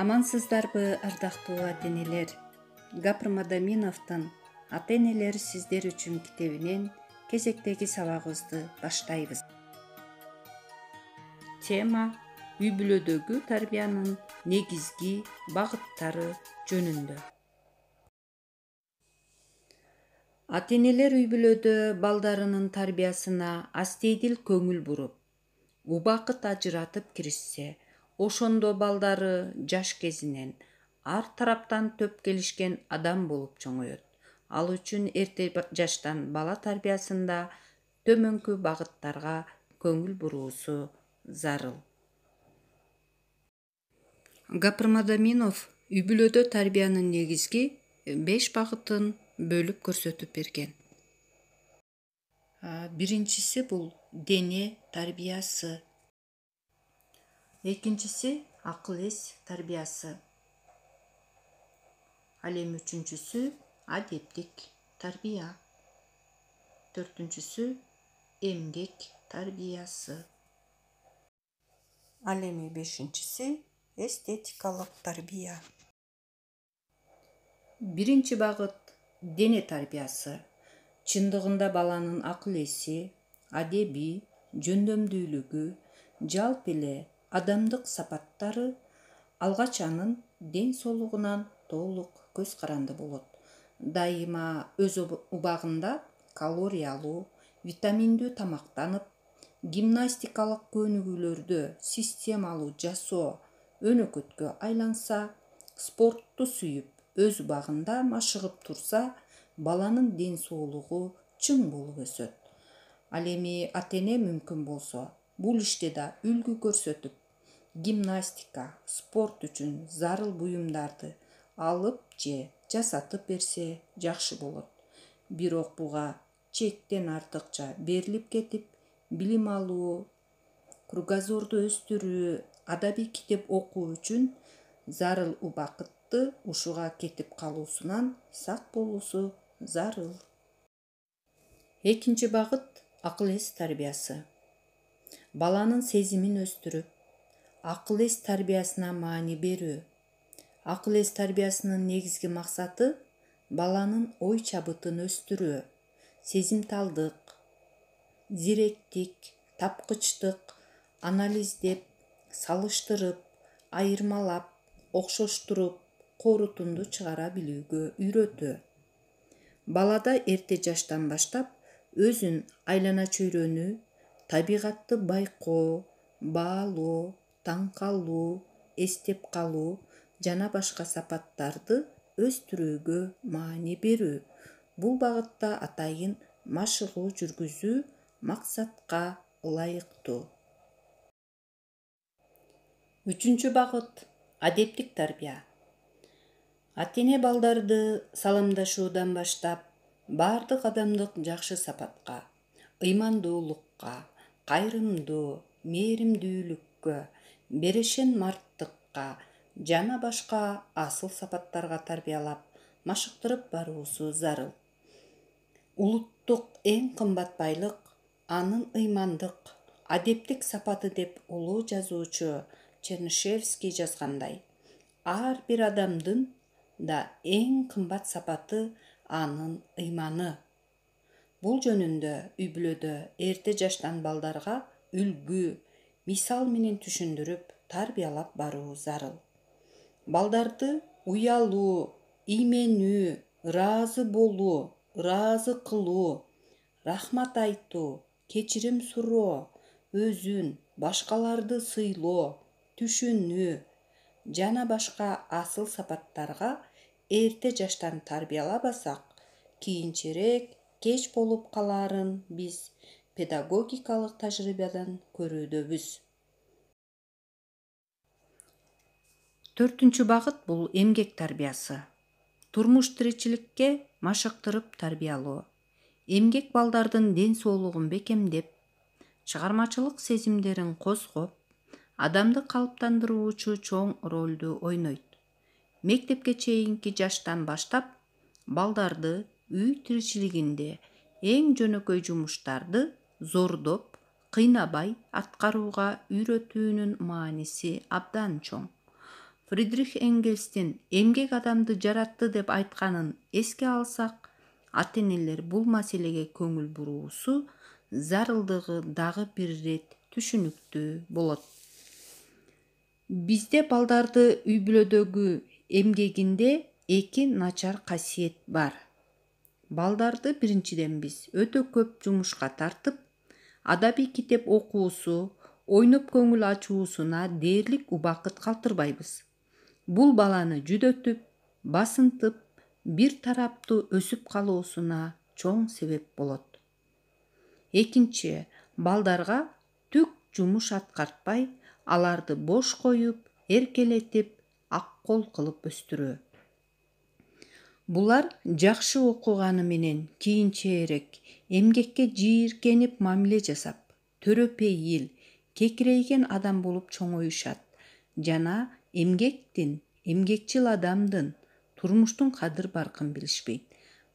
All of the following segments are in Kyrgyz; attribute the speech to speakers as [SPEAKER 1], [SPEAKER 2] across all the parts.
[SPEAKER 1] амансыздарбы ардактуу ата энелер гапр мадаминовдун ата энелер сиздер үчүн китебинен кезектеги сабагыбызды баштайбыз тема үй бүлөдөгү тарбиянын негизги багыттары жөнүндө ата энелер үй бүлөдө балдарынын тарбиясына астейдил көңүл буруп убакыт ажыратып киришсе ошондо балдары жаш кезинен ар тараптан төп келишкен адам болуп чоңоет ал үчүн эрте жаштан бала тарбиясында төмөнкү багыттарга көңүл буруусу зарыл гапыр үй бүлөдө тарбиянын негизги беш багытын бөлүп көрсөтүп берген биринчиси бул дене тарбиясы екіншісі ақыл ес тәрбиясы ал эми үчүнчүсү адептик тарбия төртүнчүсү эмгек тарбиясы ал эми бешинчиси эстетикалык тарбия Бірінші бағыт – дене тарбиясы Чындығында баланың ақыл есі, адеби жөндөмдүүлүгү Жалпелі, адамдық сапаттары алғаш ден толук толық қыранды болот дайыма өз ұбағында калориялу витаминді тамақтанып, гимнастикалық гимнастикалык системалу системалуу жасоо өнөкөткө айланса спортту сүйүп өз ұбағында машыгып турса баланын ден солуғы чын болу өсөт ал эми ата эне мүмкүн болсо бул иште да үлгү көрсөтүп гимнастика спорт үчүн зарыл буюмдарды алып же жасатып берсе жакшы болот бирок буга чектен артыкча берилип кетип билим алуу кругозорду өстүрүү адабий китеп окуу үчүн зарыл убакытты ушуга кетип калуусунан сак болуусу зарыл экинчи багыт акыл эс тарбиясы баланын сезимин өстүрүп акыл эс тарбиясына маани берүү акыл эс тарбиясынын негизги максаты баланын ой чабытын өстүрүү сезимталдык зиректик тапкычтык анализдеп салыштырып айырмалап окшоштуруп корутунду чыгара билүүгө үйрөтүү балада эрте жаштан баштап өзүн айлана чөйрөнү табигатты байкоо баалоо таң калуу эстеп калуу жана башка сапаттарды өстүрүүгө маани берүү бул багытта атайын машыгуу жүргүзүү максатка ылайыктуу үчүнчү багыт адептик тарбия ата эне балдарды саламдашуудан баштап баардык адамдык жакшы сапатка ыймандуулукка кайрымдуу мээримдүүлүккө берешен марттыкка жана башка асыл сапаттарга тарбиялап машыктырып баруусу зарыл улуттук эң кымбат байлык анын ыймандык адептик сапаты деп улуу жазуучу чернышевский жазгандай ар бир адамдын да эң кымбат сапаты анын ыйманы бул жөнүндө үй бүлөдө эрте жаштан балдарга үлгү мисал менен түшүндүрүп тарбиялап баруу зарыл балдарды уялуу ийменүү ыраазы болуу ыраазы кылуу рахмат айтуу кечирим суроо өзүн башкаларды сыйлоо түшүнүү жана башка асыл сапаттарга эрте жаштан тарбиялабасак кийинчерээк кеч болуп калаарын биз педагогикалык тажрыйбадан көрүүдөбүз төртүнчү багыт бул эмгек тарбиясы турмуш тиричиликке машыктырып тарбиялоо эмгек балдардын ден соолугун бекемдеп чыгармачылык сезимдерин козгоп адамды калыптандыруучу чоң ролду ойнойт мектепке чейинки жаштан баштап балдарды үй тиричилигинде эң жөнөкөй жумуштарды зордоп кыйнабай аткарууга үйрөтүүнүн мааниси абдан чоң фридрих энгельстин эмгек адамды жаратты деп айтканын эске алсак ата энелер бул маселеге көңүл буруусу зарылдыгы дагы бир ирет түшүнүктүү болот бизде балдарды үй бүлөдөгү эмгегинде эки начар касиет бар балдарды биринчиден биз өтө көп жумушка тартып адабий китеп окуусу ойноп көңүл ачуусуна дээрлик убакыт калтырбайбыз бул баланы жүдөтүп басынтып бир тараптуу өсүп калуусуна чоң себеп болот экинчи балдарга түк жумуш аткартпай аларды бош коюп эркелетип ак кол кылып өстүрүү Бұлар жақшы оқуғаны менен кийинчерээк емгекке жийиркенип мамиле жасап ел, кекірейген адам болып болуп чоңоюшат жана эмгектин эмгекчил адамдын тұрмыштың қадыр барқын билишпейт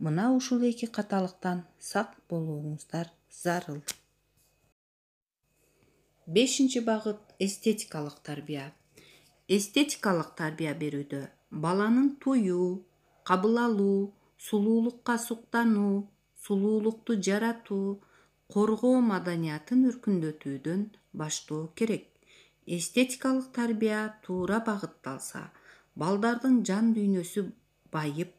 [SPEAKER 1] мына ұшыл екі қаталықтан сақ болуыңыздар зарыл бешинчи Бағыт эстетикалық тарбия Эстетикалық тарбия беруді баланың туюу кабыл алуу сулуулукка суктануу сулуулукту жаратуу коргоо маданиятын өркүндөтүүдөн баштоо керек эстетикалык тарбия туура багытталса балдардын жан дүйнөсү байып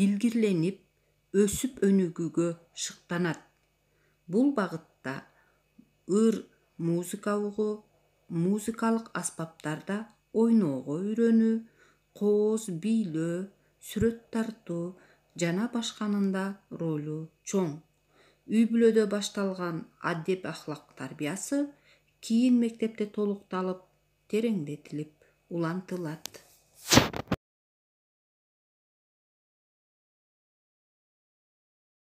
[SPEAKER 1] дилгирленип өсүп өнүгүүгө шыктанат бул багытта ыр музыка угуу музыкалык аспаптарда ойноого үйрөнүү кооз бийлөө сүрөт тарту жана да ролу чоң үй бүлөдө башталган адеп ахлак тарбиясы кийин мектепте толукталып тереңдетилип улантылат